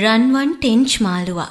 රන්වන් ටෙන්ච් මාළුවා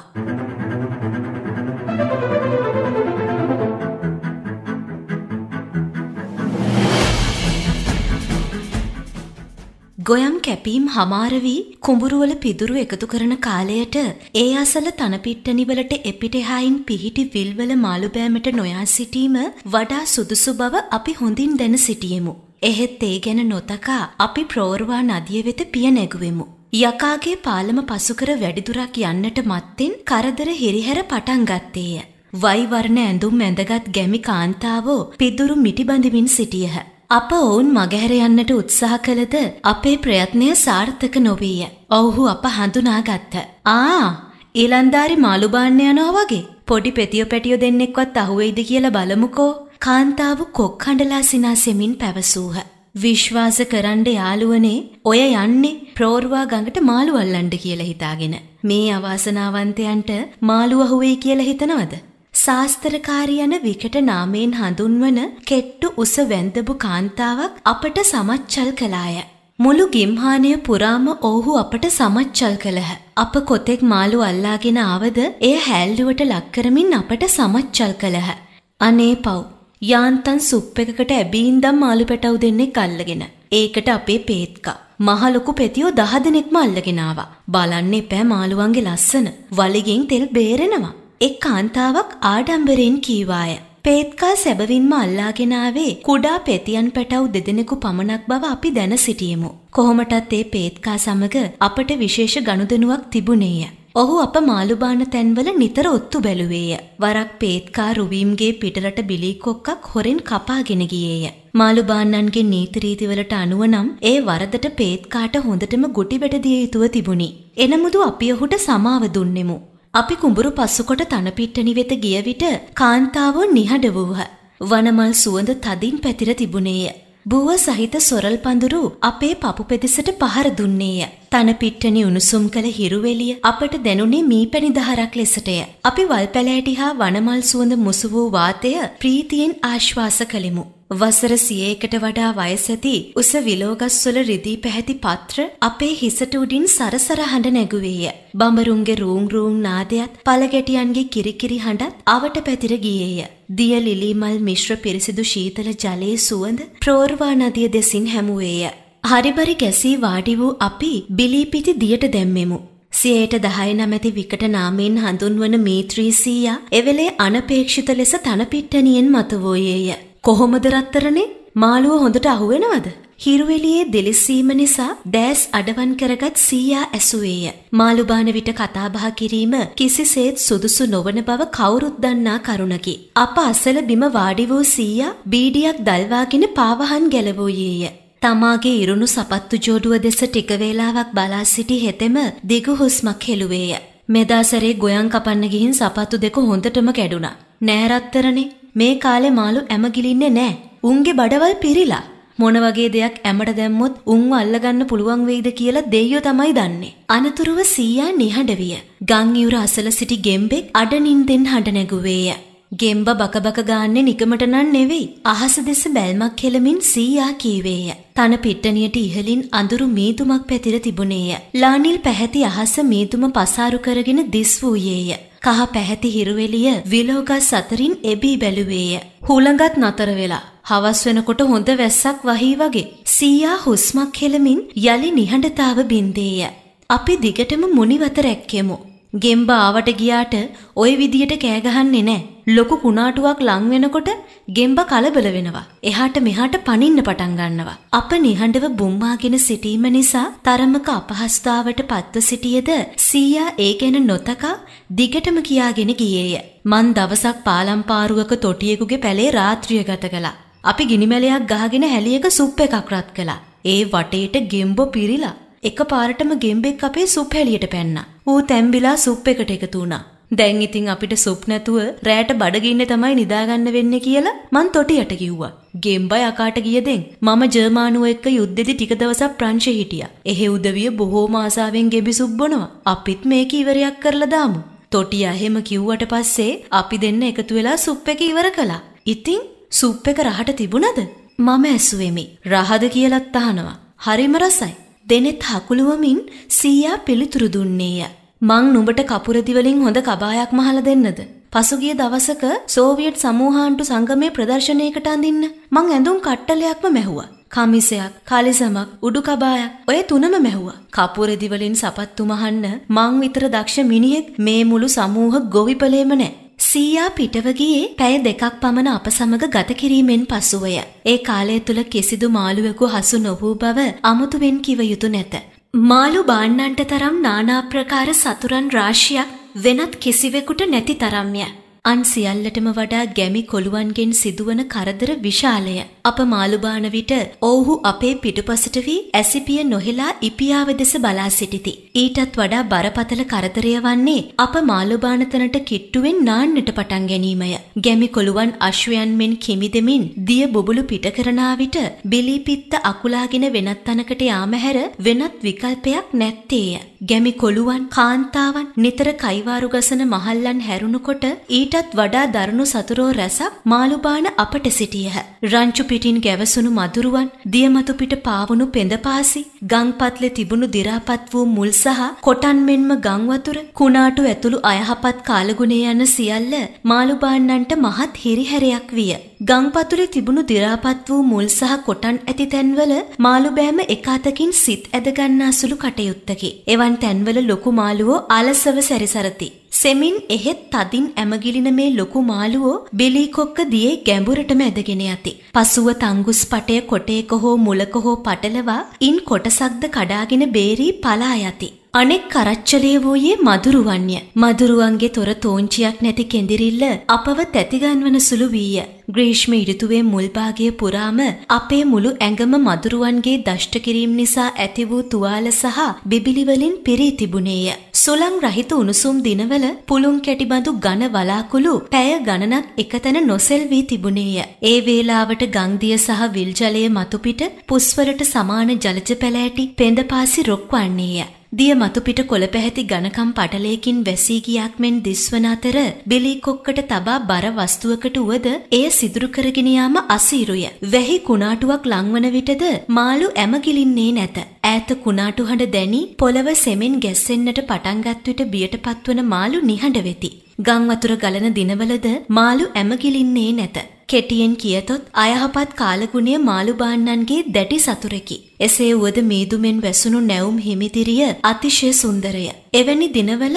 ගොයම් කැපීම් හමාර වී කුඹුරුවල පිදුරු එකතු කරන කාලයට ඒ අසල තනපිට්ටනිවලට එපිට එහායින් පිහිටි විල්වල මාළු බෑමට නොයා සිටීම වඩා සුදුසු බව අපි හොඳින් දැන සිටියෙමු. එහෙත් ඒ ගැන නොතකා අපි ප්‍රෝර්වා නදිය වෙත පිය නැගුවෙමු. යකාගේ පාලම පසුකර වැඩිදුරක් යන්නට මත්තෙන් කරදර හිරිහැර පටන් ගත්තේය. වයිවර්ණ ඇඳුම් ඇඳගත් ගැමි කාන්තාවෝ පිදුරු මිටිබඳමින් සිටියහ. අප ඔවුන් මගහැර යන්නට උත්සාහ කළද අපේ ප්‍රයත්නය සාර්ථක නොවීය. ඔවුහු අප හඳුනාගත්ත. ආ! ඊලන්දාරි මාළුබාන්න යනවා වගේ. පොඩි පෙතියෝ පැටියෝ දෙන්නෙක්වත් අහුවෙයිද කියලා බලමුකෝ. කාන්තාව කොක් හඬලා සිනාසෙමින් පැවසූහ. විශ්වාස කරන්න යාළුවනේ ඔය යන්නේ ප්‍රෝර්වා ගඟට මාළු අල්ලන්න කියලා හිතාගෙන මේ අවාසනාවන්තයන්ට මාළු අහුවේ කියලා හිතනවද? ශාස්ත්‍රකාරී යන විකට නාමයෙන් හඳුන්වන කෙට්ටු උස වැන්දබු කාන්තාවක් අපට සමච්චල් කළාය. මුළු ගිම්හානය පුරාම ඔවුහු අපට සමච්චල් කළහ. අප කොතෙක් මාළු අල්ලාගෙන ආවද එය හැල්ලුවට ලක්කරමින් අපට සමච්චල් කළහ. අනේ පව්. යාන්තන් සුප් එකකට ඇබීන්දම් මාළු පැටව් දෙන්නේ කල්ලගෙන. ඒකට අපේ පේත්කා. මහ ලොකු පෙතියෝ දහ දෙනෙක්ම අල්ලගෙන ආවා. බලන්න එපෑ මාළුවන්ගේ ලස්සන. වලිගෙන් තෙල් බේරෙනවා. එක් කාන්තාවක් ආඩම්බරෙන් කීවාය. පේත්කා සැබවින්ම අල්ලාගෙන ආවේ කුඩා පෙතියන් පැටව් දෙදෙනෙකු පමණක් බව අපි දැන සිටියෙමු. කොහොමටත් ඒ පේත්කා සමග අපට විශේෂ ගනුදෙනුවක් තිබුණේය. ඔහු අප මාළුබාන තැන්වල නිතර ඔත්තු බැලුවේය. වරක් පේත්කා රුවීම්ගේ පිටරට බිලී කොක්කක් හොරෙන් කපාගෙන ගියේය. මාළු බාන්නන්ගේ නීති රීතිවලට අනුව නම් ඒ වරදට පේත් කාට හොඳටම ගුටි වැටදිය යුතුව තිබුණි. එනමුදු අපි ඔහුට සමාව දුන්නෙමු. අපි කුඹුරු පස්සුකොට තනපිට්ටනි වෙත ගිය විට කාන්තාවෝ නිහඬ වූහ. වනමල් සුවඳ තදින් පැතිර තිබුණේය. බුව සහිත සොරල් පඳුරු අපේ පපු පෙදෙසට පහර දුන්නේය. තන පිට්ටනි උණුසුම් කළ හිරුවෙලිය අපට දැනුනේ මී පැණි දහරක් ලෙසටය. අපි වල් පැලෑටි හා වනමල් සුවඳ මුසු වූ වාතය ප්‍රීතියෙන් ආශ්වාස කළෙමු. වසර 100කට වඩා වයස ඇති උස විලෝගස්වල රිදී පැහැති පත්‍ර අපේ හිසට උඩින් සරසර හඬ නැගුවේය. බඹරුන්ගේ රූං රූං නාදයත් පළගැටියන්ගේ කිරිකිරි හඬත් අවට පැතිර ගියේය. දිය ලිලිමල් මිශ්‍ර පිරිසිදු ශීතල ජලයේ සුවඳ ප්‍රෝර්වා නදිය දෙසින් හැමුවේය. හරිබරි ගැසී වාඩි වූ අපි බිලීපිති දියට දැම්මෙමු. සියයට දහය නමැති විකට නාමයෙන් හඳුන්වන මීත්‍රීසීයා එවෙලේ අනපේක්ෂිත ලෙස තනපිට්ටනියෙන් මතුවෝයේය. කොහොමද රත්තරනේ? මාළුව හොඳට අහුවෙනවද? හිරුවෙලියේ දිලිසීම නිසා දැස් අඩවන් කරගත් සීයා ඇසුවේය. මාළුබාන විට කතාබහ කිරීම කිසිසේත් සුදුසු නොවන බව කවුරුත් දන්නා කරුණකි. අප අසල බිම වාඩි වූ සීයා බීඩියක් දල්වාගෙන පාවහන් ගැලවූයේය. තමාගේ ඉරුණු සපත්තු ජෝඩුව දෙස ටික වේලාවක් බලා සිටි හෙතෙම දිගු හුස්මක් හෙළුවේය. මෙදාසරේ ගොයන් කපන්න ගිහින් සපත්තු දෙක හොඳටම කැඩුනා. නෑ රත්තරනේ මේ කාලේ මාළු ඇම ගිලින්නේ නැහැ. උන්ගේ බඩවල් පිරිලා. මොන වගේ දෙයක් ඇමට දැම්මොත් උන්ව අල්ලගන්න පුළුවන් වෙයිද කියලා දෙයියෝ තමයි දන්නේ. අනතුරුව සීයා නිහඬ විය. ගම් ඉවුර අසල සිටි ගෙම්බෙක් අඩනින්දෙන් හඬ නැගුවේය. ගෙම්බ බකබක ගාන්නේ නිකමට නන් නෙවෙයි. අහස දෙස බැල්මක් හෙලමින් සීයා කීවේය. තන පිට්ටනියට ඉහලින් අඳුරු මීදුමක් පැතිර තිබුණේය. ලානිල් පැහැති අහස මීදුම පසාරු කරගෙන දිස් වූයේය. කහ පැහැති හිරුවෙලිය විලෝගස් අතරින් එබී බැලුවේය. හුළඟත් නතර වෙලා හවස් වෙනකොට හොඳ වැස්සක් වහී වගේ සීයා හුස්මක් හෙලමින් යලි නිහඬතාව බින්දේය. අපි දිගටම මුනිවත රැක්කෙමු. ගෙම්බ ආවට ගියාට ওই විදියට කෑ ගහන්නේ නැහැ. ලොකු කුණාටුවක් ලං වෙනකොට ගෙම්බ කලබල වෙනවා. එහාට මෙහාට පනින්න පටන් ගන්නවා. අප නිහඬව බුම්මාගෙන සිටීම නිසා තරමක අපහසුතාවට පත්ව සිටියේද සීයා ඒ ගැන නොතකා දිගටම කියාගෙන ගියේය. මන් දවසක් පාලම්පාරුවක තොටියෙකුගේ පැලේ රාත්‍රිය ගත කළා. අපි ගිනිමැලයක් ගහගෙන හැලියක සුප් එකක් රත් කළා. ඒ වටේට ගෙම්බෝ පිරිලා එකපාරටම ගෙම්බෙක් අපේ සුප් හැලියට පැන්නා. ඌ තැම්බිලා සුප් එකට එකතු වුණා. දැන් ඉතින් අපිට සුප් නැතුව රෑට බඩගින්නේ තමයි නිදාගන්න වෙන්නේ කියලා මං තොටියට කිව්වා. ගෙම්බයි අකාට ගියදෙන් මම ජර්මානුව එක්ක යුද්ධෙදි ටික දවසක් ප්‍රංශේ හිටියා. එහෙ උදවිය බොහෝම ආසාවෙන් ගෙබි සුප් බොනවා. අපිත් මේක ඉවරයක් කරලා දාමු. තොටියා එහෙම කිව්වට පස්සේ අපි දෙන්න එකතු වෙලා සුප් එක ඉවර කළා. ඉතින් සුප් එක රහට තිබුණද? මම ඇසුවෙමි. රහද කියලත් අහනවා. හරිම රසයි. දෙනෙත් හකුළුවමින් සීයා පිළිතුරු දුන්නේය. මං නුඹට කපුරදි වලින් හොඳ කබායක් මහලා දෙන්නද? පසුගිය දවසක සෝවියට් සමූහාණ්ඩු සංගමේ ප්‍රදර්ශනයකට අඳින්න මං ඇඳුම් කට්ටලයක්ම මැහුවා. කමිසයක්, කලිසමක්, උඩුකබායක් ඔය තුනම මැහුවා. කපුරෙදි වලින් සපත්තු මහන්න මං විතර දක්ෂ මිනිහෙක් මේ මුළු සමූහ ගොවිපලේම නැහැ. සීයා පිටව ගියේ පැය දෙකක් පමණ අප සමග ගත කිරීමෙන් පසුවය. ඒ කාලය තුල කිසිදු මාළුවෙකු හසු නොවූ බව අමුතුවෙන් කිව යුතු නැත. මාළු බාන්නන්ට තරම් නානාප්‍රකාර සතුරන් රාශියක් වෙනත් කිසිවෙකුට නැති තරම්ය. අන් සියල්ලටම වඩා ගැමි කොළුවන්ගෙන් සිදුවන කරදර විශාලය. අප මාළුබාන විට ඔවුහු අපේ පිටුපසට වී ඇසිපිය නොහෙලා ඉපියාව දෙස බලා සිටිති. ඊටත් වඩා බරපතල කරදරය වන්නේ අප මාළුබාන තැනට කිට්ටුවෙන් නාන්නට පටන් ගැනීමය. ගැමි කොළුවන් අශ්වයන් මෙන් කිමිදෙමින් දිය බුබුලු පිට කරනා විට බිලිපිත්ත අකුලාගෙන වෙනත් තැනකට යාම හැර වෙනත් විකල්පයක් නැත්තේය. ගැමි කොළුවන් කාන්තාවන් නිතර කයිවාරු ගසන මහල්ලන් හැරුණකොට ඊට මීටත් වඩා දරුණු සතුරෝ රැසක් මාළුබාන අපට සිටියහ. රංචු පිටින් ගැවසුණු මදුරුවන්, දියමතු පිට පාවුණු පෙඳපාසි, ගංපත්ලෙ තිබුණු දි รา පත් වූ මුල් සහ කොටන් මෙන්ම ගම් වතුර, කුණාටු ඇතුළු අයහපත් කාලගුණේ යන සියල්ල මාළුබාන්නන්ට මහත් හිරිහැරයක් විය. ගංපතුලේ තිබුණු දි รา පත් වූ මුල් සහ කොටන් ඇති තැන්වල මාළුබෑම එක අතකින් සිත් ඇදගන්නා සුළු කටයුත්තකි. එවන් තැන්වල ලොකු මාළුවෝ අලසව සැරිසරති. සෙමින් එහෙත් තදින් ඇමගිලින මේ ලොකු මාළුවෝ බිලීකොක්ක දියේ ගැඹුරටම ඇදගෙන යති. පසුව තංගුස් පටය කොටයක හෝ මුලක හෝ පටලවා ඉන් කොටසක්ද කඩාගෙන බේරී පලා යති. අනෙක් කරච්චලේ වූයේ මදුරුවන්ය. මදුරුවන්ගේ තොර තෝංචියක් නැති කෙඳිරිල්ල අපව තැතිගන්වන සුළු වීය. ග්‍රීෂ්ම ඉරිතුවේ මුල්භාගය පුරාම අපේ මුළු ඇඟම මදුරුවන්ගේ දෂ්ට කිරීම නිසා ඇති වූ තුවාල සහ බිබිලිවලින් පිරී තිබුණේය. සුළං රහිත උණුසුම් දිනවල පුළුන් කැටිබඳු ඝන වලාකුළු පැය ගණනක් එකතැන නොසෙල්වී තිබුණේය. ඒ වේලාවට ගංදිය සහ විල් ජලය මතුපිට පුස්වරට සමාන ජලජ පැලෑටි පෙඳපාසි රොක්වන්නේය. දිය මතුපිට කොළ පැහැති ඝනකම් පටලයකින් වැසී ගියක් මෙන් දිස්වන අතර බිලි කොක්කට තබා බර වස්තුවකට උවද එය සිදුරු කරගෙන යාම අසීරුය. වැහි කුණාටුවක් ලංවන විටද මාළු ඇම ගිලින්නේ නැත. ඈත කුණාටු හඬ දැනි පොළව සෙමෙන් ගැස්සෙන්නට පටන්ගත් විට බියටපත්වන මාළු නිහඬ වෙති. ගම් වතුර ගලන දිනවලද මාළු ඇමගිලින්නේ නැත. කෙටියෙන් කියතොත් අයහපත් කාලගුණය මාළුබාන්නන්ගේ දැඩි සතුරකි. එසේ වුවද මීදුමෙන් වැසුණු නැවුම් හිමිදිරිය අතිශය සුන්දරය. එවැනි දිනවල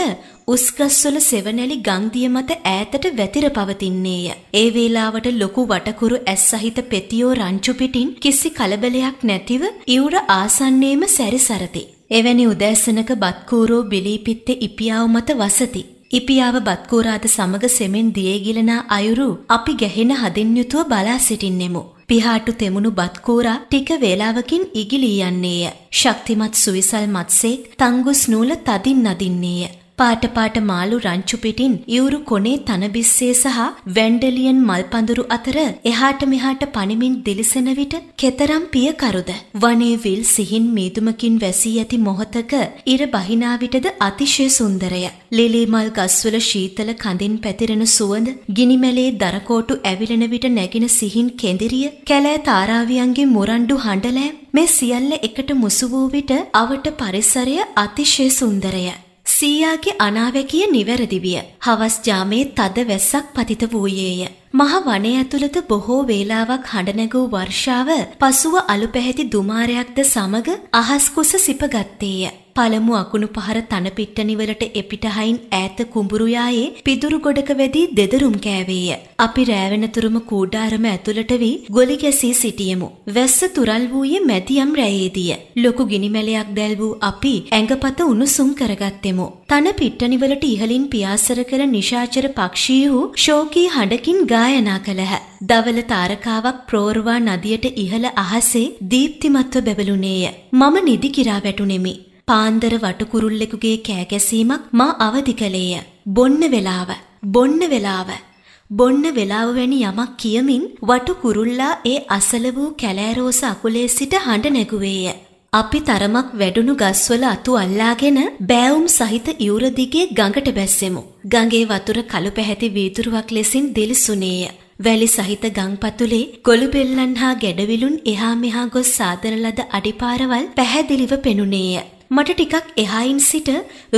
උස්ගස්වල සෙවනැලි ගංදිය මත ඈතට වැතිර පවතින්නේය. ඒ වේලාවට ලොකු වටකුරු ඇස් සහිත පෙතියෝ රංචු පිටින් කිසි කලබලයක් නැතිව ඉවුර ආසන්නේම සැරිසරති. එවැනි උදෑසනක බත්කූරෝ බිලීපිත්තේ ඉපියාව මත වසති. ඉපියාව බත්කෝරාද සමග සෙමෙන් දියේගිලනා අයුරු අපි ගැහෙන හදින් යුතුව බලා සිටින්නෙමු. පිහාටු තෙමුණු බත්කෝරා ටික වේලාවකින් ඉගිලී යන්නේය. ශක්තිමත් සුවිසල් මත්සේක් තංගුස් නූල තදින් නදින්නේය. පාට පාට මාළු රංචු පිටින් ඉවුරු කොනේ තනබිස්සේ සහ වැන්ඩලියන් මල් පඳුරු අතර එහාට මෙහාට පනිමින් දිලිසෙන විට කෙතරම් පියකරුද වනේ විල් සිහින් මීදුමකින් වැසී ඇති මොහොතක ඉර බහිනා විටද අතිශය සුන්දරය ලිලී මල් ගස්වල ශීතල කඳින් පැතිරෙන සුවඳ ගිනිමැලේ දරකෝටු ඇවිලෙන විට නැගින සිහින් කෙඳිරිය කැලෑ තාරාවියන්ගේ මුරණ්ඩු හඬලෑම් මේ සියල්ල එකට මුසු වූ විට අවට පරිසරය අතිශය සුන්දරය සීයාගේ අනාවැකිය නිවැරදි විය. හවස් යාමේ තද වැස්සක් පතිත වූයේය. මහ වනය ඇතුළත බොහෝ වේලාවක් හඬ නැගූ වර්ෂාව පසුව අලු පැහැති දුමාරයක්ද සමග අහස් කුස සිපගත්තේය. පළමු අකුණු පහර තනපිට්ට නිවලට එපිටහයින් ඈත කුඹුරුයායේ පිදුරු ගොඩක වැදී දෙදරුම් කෑවේය. අපි රෑවෙනතුරුම කූඩාරම ඇතුළට වී ගොලි ගැසී සිටියෙමු. වැස්ස තුරල් වූයේ මැදියම් රැයේදිය. ලොකු ගිනිමැලයක් දැල් වූ අපි ඇඟපත උණුසුම් කරගත්තෙමු. තන පිට්ටනිවලට ඉහලින් පියාසර කළ නිශාචර පක්ෂීහු ශෝකී හඬකින් ගායනා කළහ. දවල තාරකාවක් ප්‍රෝර්වා නදියට ඉහළ අහසේ දීප්තිමත්ව බැබළුණේය. මම නිදි කිරා වැටුනෙමි. පාන්දර වටකුරුල්ලෙකුගේ කෑගැසීමක් මා අවදි කළේය. බොන්න වෙලාව. බොන්න වෙලාව. බොන්න වෙලාව වැනි යමක් කියමින් වටකුරුල්ලා ඒ අසල වූ කැලෑරෝස අකුලේ සිට හඬ නැගුවේය. අපි තරමක් වැඩුණු ගස්වල අතු අල්ලාගෙන බෑවුම් සහිත ඉවුර දිගේ ගඟට බැස්සෙමු. ගඟේ වතුර කළු පැහැති වීදුරුවක් ලෙසින් දිලිසුනේය. වැලි සහිත ගංපතුලේ ගොළු බෙල්ලන් හා ගැඩවිලුන් එහා මෙහා ගොස් සාදන ලද අඩිපාරවල් පැහැදිලිව පෙනුනේය. මට ටිකක් එහායින් සිට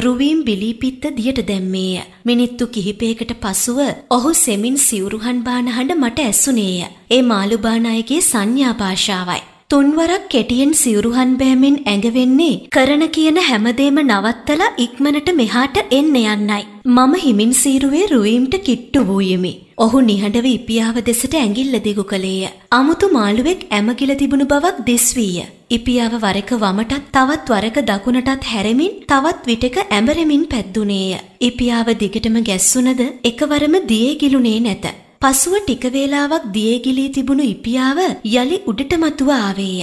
රුවීම් බිලීපිත්ත දියට දැම්මේය. මිනිත්තු කිහිපයකට පසුව ඔහු සෙමින් සිවුරුහන් බාන හඬ මට ඇසුනේය. ඒ මාළු බාන අයගේ සංඥා භාෂාවයි. තුන්වරක් කෙටියෙන් සිවුරුහන් බෑමෙන් ඇඟවෙන්නේ කරන කියන හැමදේම නවත්තලා ඉක්මනට මෙහාට එන්න යන්නයි. මම හිමින් සීරුවේ රුවීම්ට කිට්ටු වූයෙමි. ඔහු නිහඬව ඉපියාව දෙසට ඇඟිල්ල දිගු කළේය. අමුතු මාළුවෙක් ඇමගිල තිබුණු බවක් දිස්වීය. ඉපියාව වරක වමටත් තවත් වරක දකුණටත් හැරෙමින් තවත් විටක ඇඹරෙමින් පැද්දුනේය. ඉපියාව දිගටම ගැස්සුනද එකවරම දියේ ගිලුනේ නැත. පසුව ටික වේලාවක් දියේ ගිලී තිබුණු ඉපියාව යලි උඩට මතුව ආවේය.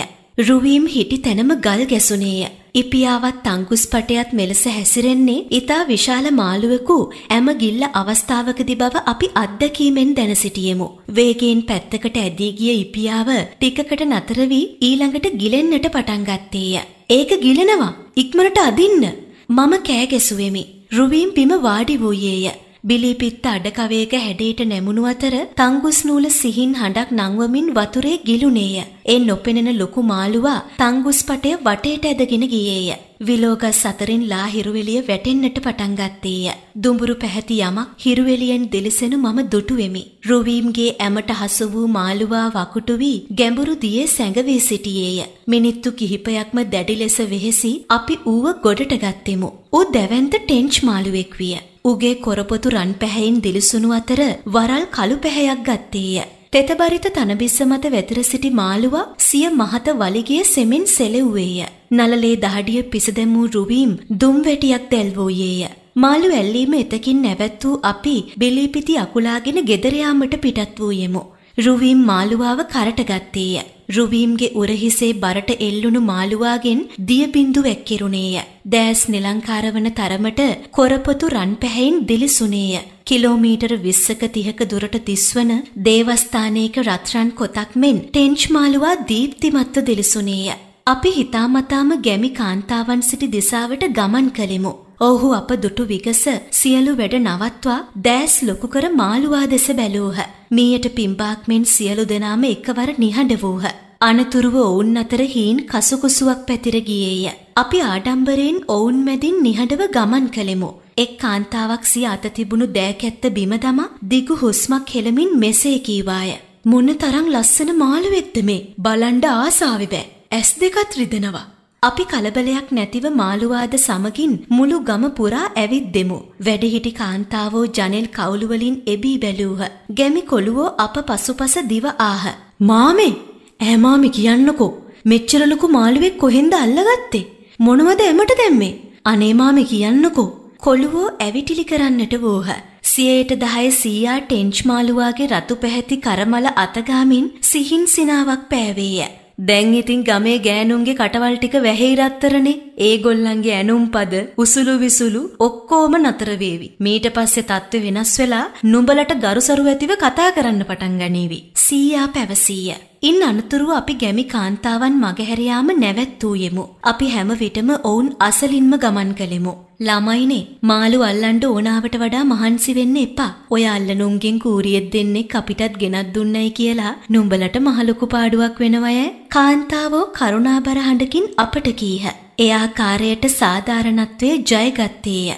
රුවීම් හිටි තැනම ගල් ගැසුණේය. ඉපියාවත් අංගුස්පටයත් මෙලෙස හැසිරෙන්නේ ඊතා විශාල මාළුවෙකු ඇම ගිල්ල අවස්ථාවකදී බව අපි අත්දැකීමෙන් දැන සිටියෙමු. වේගයෙන් පැත්තකට ඇදී ගිය ඉපියාව ටිකකට නතර වී ඊළඟට ගිලෙන්නට පටන් ගත්තේය. ඒක ගිලෙනවා. ඉක්මනට අදින්න. මම කෑ ගැසුවෙමි. රුවීම් බිම වාඩි වූයේය. බිලිපිත්ත අඩකවයක හැඩයට නැමුණු අතර තංගුස් නූල සිහින් හඬක් නංවමින් වතුරේ ගිලුණේය. ඒ නොපෙනෙන ලොකු මාළුවා තංගුස් පටය වටේට ඇදගෙන ගියේය. විලෝගස් අතරින් ලා හිරුවෙලිය වැටෙන්නට පටන් ගත්තේය. දුඹුරු පැහැති යමක් හිරුවෙලියෙන් දෙලිසෙනු මම දුටුවෙමි. රුවීම්ගේ ඇමට හසු වූ මාළුවා වකුටු වී ගැඹුරු දියේ සැඟවී සිටියේය. මිනිත්තු කිහිපයක්ම දැඩි ලෙස වෙහෙසි අපි ඌව ගොඩට ගත්තෙමු. ඌ දැවැන්ත ටෙන්ච් මාළුවෙක් විය. උගේ කොරපොතු රන් පැහැයින් දිලිසුණු අතර වරල් කළු පැහැයක් ගත්තේය. තෙතබරිත තනබිස්ස මත වැතිර සිටි මාළුවා සිය මහත වලිගිය සෙමින් සෙලෙව්වේය. නලලේ දහඩිය පිසදැමූ රුවීම් දුම්වැටියක් දැල්වෝයේය. මාළු ඇල්ලීම එතකින් නැවැත් වූ අපි බිලීපිති අකුලාගෙන ගෙදර යාමට පිටත් වූයෙමු. රුවීම් මාළුවාව කරට ගත්තේය. රුවීම්ගේ උරහිසේ බරට එල්ලුණු මාළුවාගෙන් දියබින්දු වැක්කිරුණේය. දෑස් නිලංකාරවන තරමට කොරපොතු රන් පැහැයින් දිලිසුනේය. කිලෝමීටර් 20ක 30ක දුරට දිස්වන දේවස්ථානයක රත්රන් කොතක් මෙන් ටෙන්ච් මාළුවා දීප්තිමත්ව දිලිසුනේය. අපි හිතාමතාම ගැමි කාන්තාවන් සිටි දිසාවට ගමන් කළෙමු. ඔහු අප දුටු විගස සියලු වැඩ නවත්වා දෑස් ලොකු කර මාළුවා දෙස බැලූහ. මීයට පිම්බාක් මෙන් සියලු දෙනාම එකවර නිහඬ වූහ. අනතුරුව ඔවුන් අතර හීන් කසුකුසුවක් පැතිර ගියේය. අපි ආඩම්බරයෙන් ඔවුන් මැදින් නිහඬව ගමන් කළෙමු. එක් කාන්තාවක් සිය අත තිබුණු දෑකැත්ත බිම දමා දිගු හුස්මක් හෙළමින් මෙසේ කීවාය. මොන තරම් ලස්සන මාළුවෙක්ද මේ? බලන්ඩ ආසාවෙ බෑ. ඇස් දෙකත් රිදෙනවා. අපි කලබලයක් නැතිව මාළුවාද සමගින් මුළු ගම පුරා ඇවිත් දෙමු. වැඩහිටි කාන්තාවෝ ජනෙල් කවුළුවලින් එබී බැලූහ. ගැමි කොළුවෝ අප පසුපස දිව ආහ. මාමේ! ඇමාමි කියන්නකෝ. මෙච්චර ලොකු මාළුවෙක් කොහෙන්ද අල්ලගත්තේ? මොනවද එමට දැම්මේ? අනේ මාමේ කියන්නකෝ. කොළුවෝ ඇවිටිලි කරන්නට වූහ. සියයට දහය සීයා ටෙන්ච් මාළුවාගේ රතු පැහැති කරමල අතගාමින් සිහින් සිනාවක් පෑවේය. දැන් ඉතින් ගමේ ගෑනුන්ගේ කටවල් ටික වැහෙයි රත්තරනේ. ඒගොල්ලන්ගේ ඇනුම් පද උසුළු විසුළු ඔක්කොම නතර වේවි. මීට පස්සේ තත්ත්ව වෙනස් වෙලා නුඹලට ගරුසරු ඇතිව කතා කරන්න පටන් ගනීවි. සීයා පැවසීය. ඉන් අනතුරුව අපි ගැමි කාන්තාවන් මගහැරයාම නැවැත්වූයෙමු. අපි හැම විටම ඔවුන් අසලින්ම ගමන් කළෙමු. ළමයිනේ මාළු අල්ලන්ඩ ඕනාවට වඩා මහන්සි වෙන්න එපා. ඔය අල්ලනුන්ගෙන් කූරියෙත් දෙන්නේ අපිටත් ගෙනත් දුන්නයි කියලා නුඹලට මහලොකු පාඩුවක් වෙනවය. කාන්තාවෝ කරුණාබර හඬකින් අපට කීහ. එයා කාර්යයට සාධාරණත්වය ජයගත්තේය.